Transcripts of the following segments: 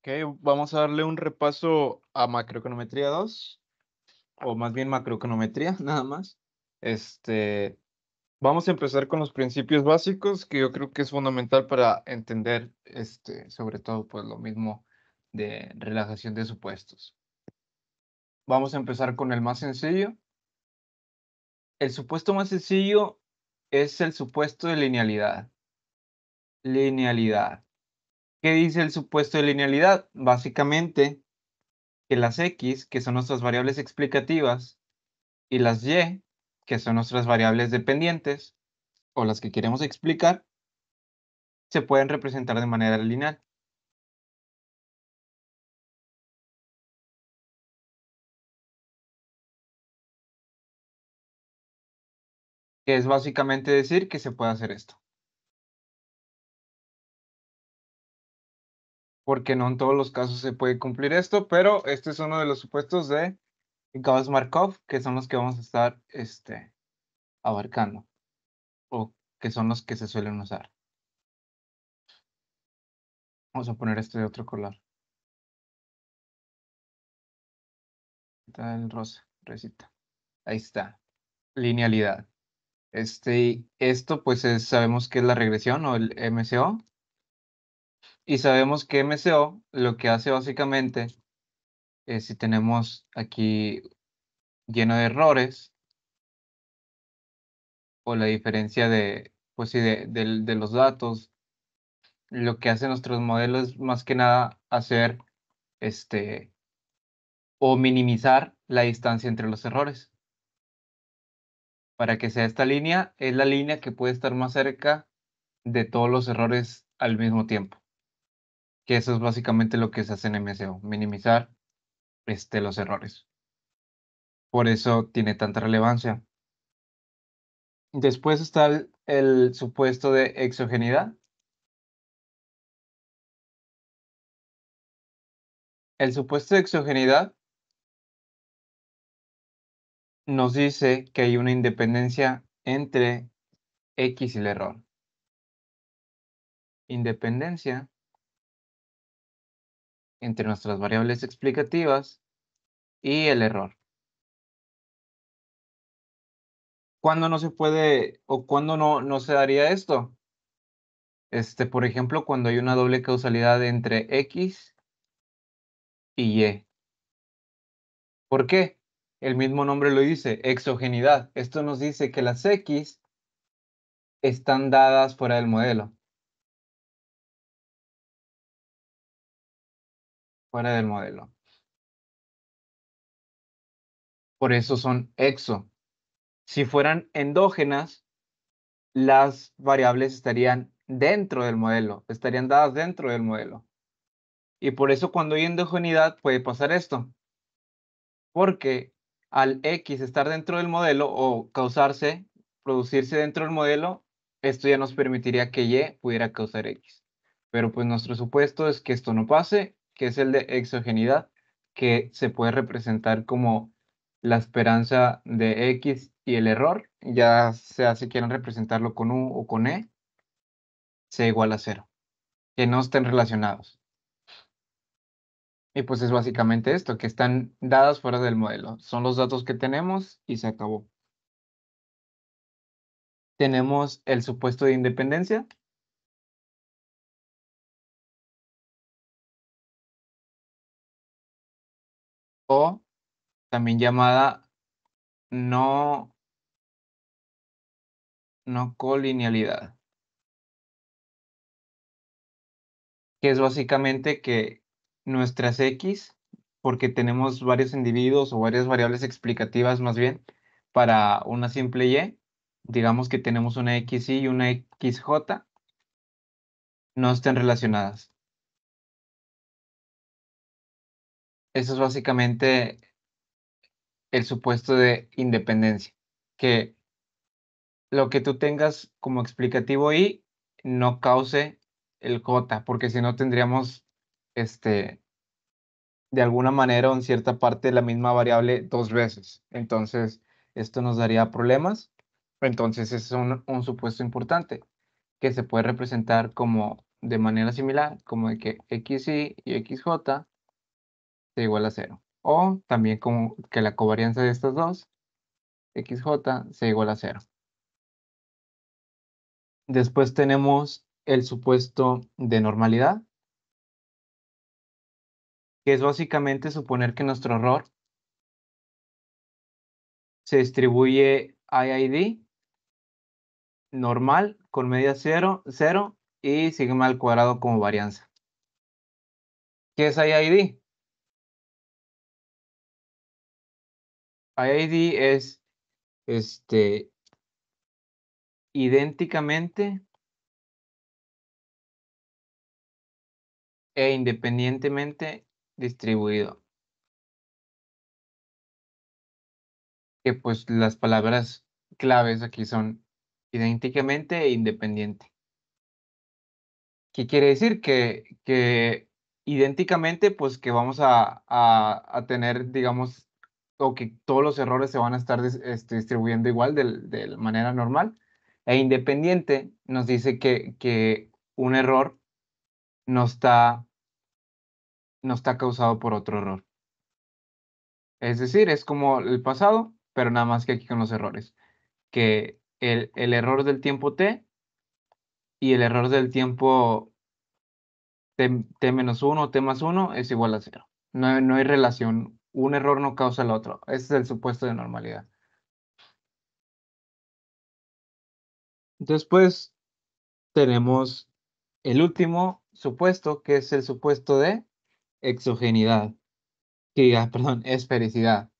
Ok, vamos a darle un repaso a macroeconometría 2, o más bien macroeconometría, nada más. Este, vamos a empezar con los principios básicos, que yo creo que es fundamental para entender, este, sobre todo, pues lo mismo de relajación de supuestos. Vamos a empezar con el más sencillo. El supuesto más sencillo es el supuesto de linealidad. Linealidad. ¿Qué dice el supuesto de linealidad? Básicamente, que las x, que son nuestras variables explicativas, y las y, que son nuestras variables dependientes, o las que queremos explicar, se pueden representar de manera lineal. es básicamente decir que se puede hacer esto. porque no en todos los casos se puede cumplir esto, pero este es uno de los supuestos de Gauss Markov, que son los que vamos a estar este, abarcando, o que son los que se suelen usar. Vamos a poner este de otro color. el rosa, recita. Ahí está. Linealidad. Este, esto pues sabemos que es la regresión o el MCO, y sabemos que MCO lo que hace básicamente es si tenemos aquí lleno de errores o la diferencia de, pues de, los datos, lo que hace nuestros modelos es más que nada hacer este o minimizar la distancia entre los errores. Para que sea esta línea, es la línea que puede estar más cerca de todos los errores al mismo tiempo que eso es básicamente lo que se hace en MSO, minimizar este, los errores. Por eso tiene tanta relevancia. Después está el, el supuesto de exogenidad. El supuesto de exogenidad nos dice que hay una independencia entre X y el error. Independencia entre nuestras variables explicativas y el error. ¿Cuándo no se puede o cuándo no, no se daría esto? Este, por ejemplo, cuando hay una doble causalidad entre X y Y. ¿Por qué? El mismo nombre lo dice, exogenidad. Esto nos dice que las X están dadas fuera del modelo. del modelo. Por eso son exo. Si fueran endógenas, las variables estarían dentro del modelo, estarían dadas dentro del modelo. Y por eso cuando hay endogeneidad puede pasar esto. Porque al X estar dentro del modelo o causarse, producirse dentro del modelo, esto ya nos permitiría que Y pudiera causar X. Pero pues nuestro supuesto es que esto no pase que es el de exogenidad, que se puede representar como la esperanza de X y el error, ya sea si quieren representarlo con U o con E, sea igual a cero, que no estén relacionados. Y pues es básicamente esto, que están dadas fuera del modelo. Son los datos que tenemos y se acabó. Tenemos el supuesto de independencia, o también llamada no, colinealidad. Que es básicamente que nuestras X, porque tenemos varios individuos o varias variables explicativas más bien para una simple Y, digamos que tenemos una XY y una XJ, no estén relacionadas. Eso es básicamente el supuesto de independencia, que lo que tú tengas como explicativo y no cause el J, porque si no tendríamos este de alguna manera o en cierta parte la misma variable dos veces. Entonces, esto nos daría problemas. Entonces, es un, supuesto importante que se puede representar como de manera similar, como de que XY y XJ igual a 0. O también como que la covarianza de estas dos, xj, sea igual a 0. Después tenemos el supuesto de normalidad, que es básicamente suponer que nuestro error se distribuye IID normal con media 0, 0 y sigma al cuadrado como varianza. ¿Qué es IID? ID es este idénticamente e independientemente distribuido. Que pues las palabras claves aquí son idénticamente e independiente. ¿Qué quiere decir? Que, que idénticamente, pues que vamos a, a tener, digamos, o que todos los errores se van a estar este, distribuyendo igual de, manera normal. E independiente nos dice que, un error no está, no está causado por otro error. Es decir, es como el pasado, pero nada más que aquí con los errores. Que el, el error del tiempo t y el error del tiempo t menos 1 o t más 1 es igual a 0. No, no hay relación un error no causa el otro. Ese es el supuesto de normalidad. Después tenemos el último supuesto, que es el supuesto de exogenidad. Que, ah, perdón, esfericidad.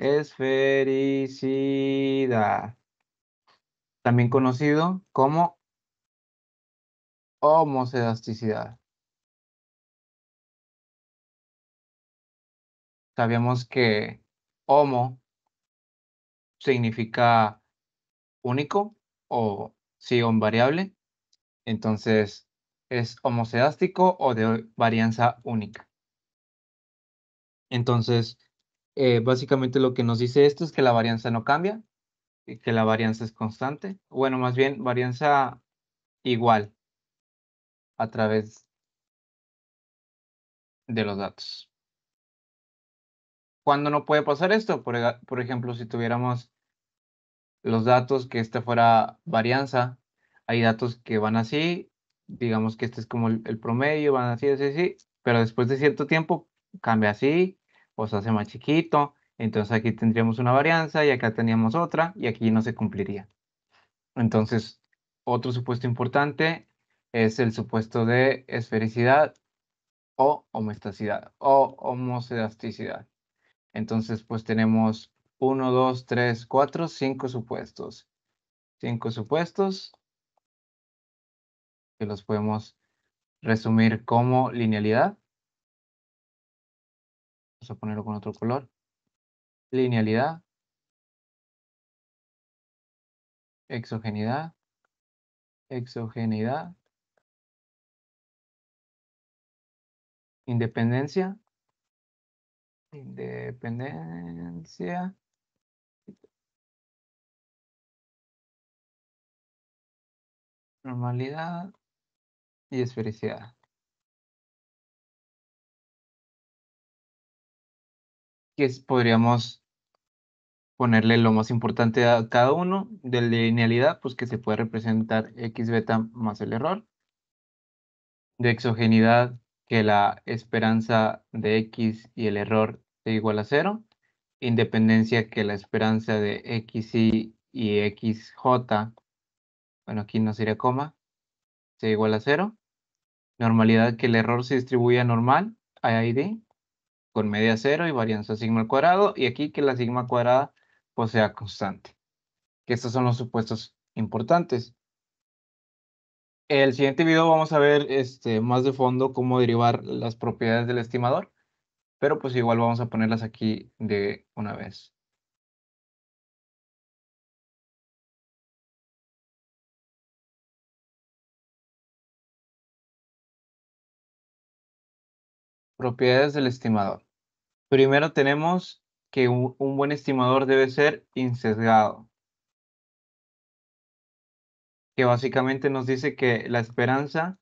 Esfericidad. También conocido como homocedasticidad. Sabíamos que homo significa único o un variable. Entonces, es homocedástico o de varianza única. Entonces, eh, básicamente lo que nos dice esto es que la varianza no cambia, y que la varianza es constante. Bueno, más bien varianza igual a través de los datos. ¿Cuándo no puede pasar esto? Por, ejemplo, si tuviéramos los datos que este fuera varianza, hay datos que van así, digamos que este es como el, promedio, van así, así, así, pero después de cierto tiempo cambia así, o se hace más chiquito, entonces aquí tendríamos una varianza y acá teníamos otra y aquí no se cumpliría. Entonces, otro supuesto importante es el supuesto de esfericidad o homestacidad o homocedasticidad. Entonces, pues tenemos 1, 2, 3, 4, 5 supuestos. 5 supuestos que los podemos resumir como linealidad. Vamos a ponerlo con otro color. Linealidad. Exogeneidad. Exogeneidad. Independencia. Independencia. Normalidad y esfericidad. Que podríamos ponerle lo más importante a cada uno de linealidad, pues que se puede representar x beta más el error. De exogenidad, que la esperanza de x y el error sea igual a cero, independencia que la esperanza de x y xj, bueno, aquí no sería coma, sea igual a cero, normalidad que el error se distribuya normal, IID, con media cero y varianza sigma al cuadrado, y aquí que la sigma cuadrada pues, sea constante. Que estos son los supuestos importantes el siguiente video vamos a ver este, más de fondo cómo derivar las propiedades del estimador, pero pues igual vamos a ponerlas aquí de una vez. Propiedades del estimador. Primero tenemos que un, buen estimador debe ser insesgado que básicamente nos dice que la esperanza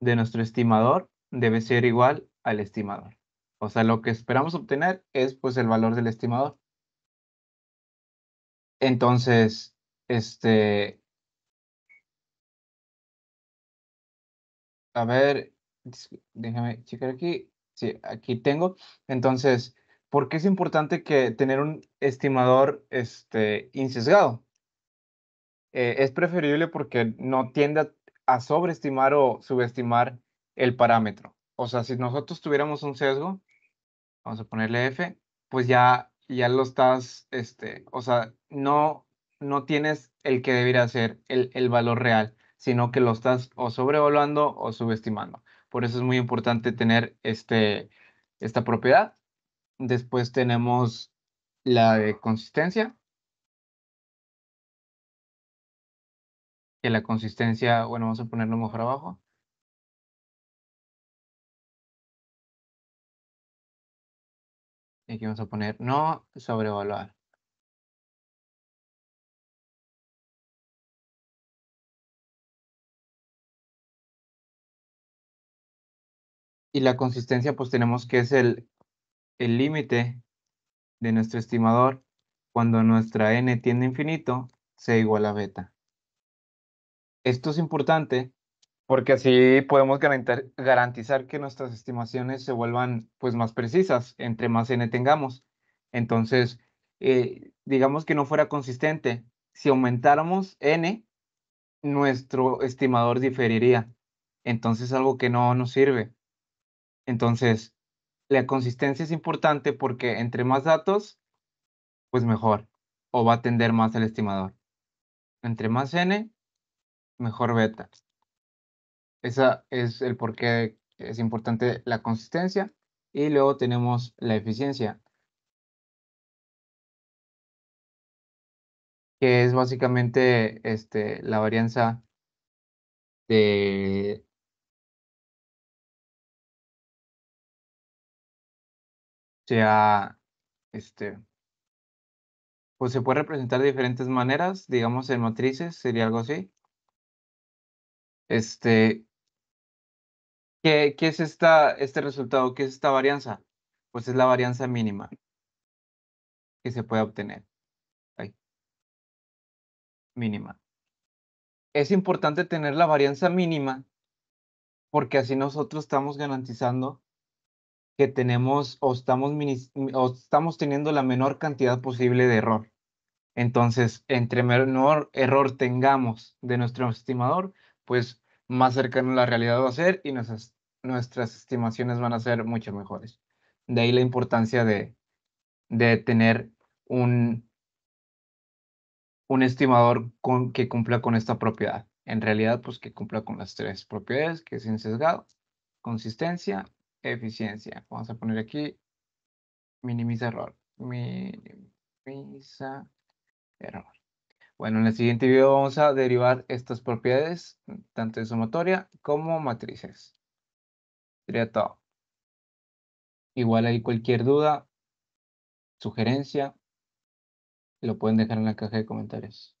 de nuestro estimador debe ser igual al estimador. O sea, lo que esperamos obtener es pues el valor del estimador. Entonces, este... A ver, déjame checar aquí. Sí, aquí tengo. Entonces, ¿por qué es importante que tener un estimador este, insesgado? Eh, es preferible porque no tiende a sobreestimar o subestimar el parámetro. O sea, si nosotros tuviéramos un sesgo, vamos a ponerle F, pues ya, ya lo estás, este, o sea, no, no tienes el que debería ser el, el valor real, sino que lo estás o sobrevaluando o subestimando. Por eso es muy importante tener este, esta propiedad. Después tenemos la de consistencia, la consistencia, bueno, vamos a ponerlo mejor abajo. Y aquí vamos a poner no sobrevaluar. Y la consistencia, pues tenemos que es el límite de nuestro estimador cuando nuestra n tiende a infinito, se igual a beta. Esto es importante porque así podemos garantizar que nuestras estimaciones se vuelvan pues más precisas entre más n tengamos. Entonces, eh, digamos que no fuera consistente. Si aumentáramos n, nuestro estimador diferiría. Entonces, algo que no nos sirve. Entonces, la consistencia es importante porque entre más datos, pues mejor. O va a tender más el estimador. Entre más n, mejor beta. Esa es el por qué es importante la consistencia y luego tenemos la eficiencia, que es básicamente este, la varianza de sea este pues se puede representar de diferentes maneras digamos en matrices sería algo así este, ¿qué, qué es esta, este resultado? ¿Qué es esta varianza? Pues es la varianza mínima que se puede obtener. Ahí. Mínima. Es importante tener la varianza mínima porque así nosotros estamos garantizando que tenemos o estamos, o estamos teniendo la menor cantidad posible de error. Entonces, entre menor error tengamos de nuestro estimador, pues más cercano a la realidad va a ser y nuestras, estimaciones van a ser mucho mejores. De ahí la importancia de, de tener un, estimador que cumpla con esta propiedad. En realidad, pues que cumpla con las tres propiedades, que es sesgado, consistencia, eficiencia. Vamos a poner aquí minimiza error. Minimiza error. Bueno, en el siguiente video vamos a derivar estas propiedades, tanto de sumatoria como matrices. Sería todo. Igual hay cualquier duda, sugerencia, lo pueden dejar en la caja de comentarios.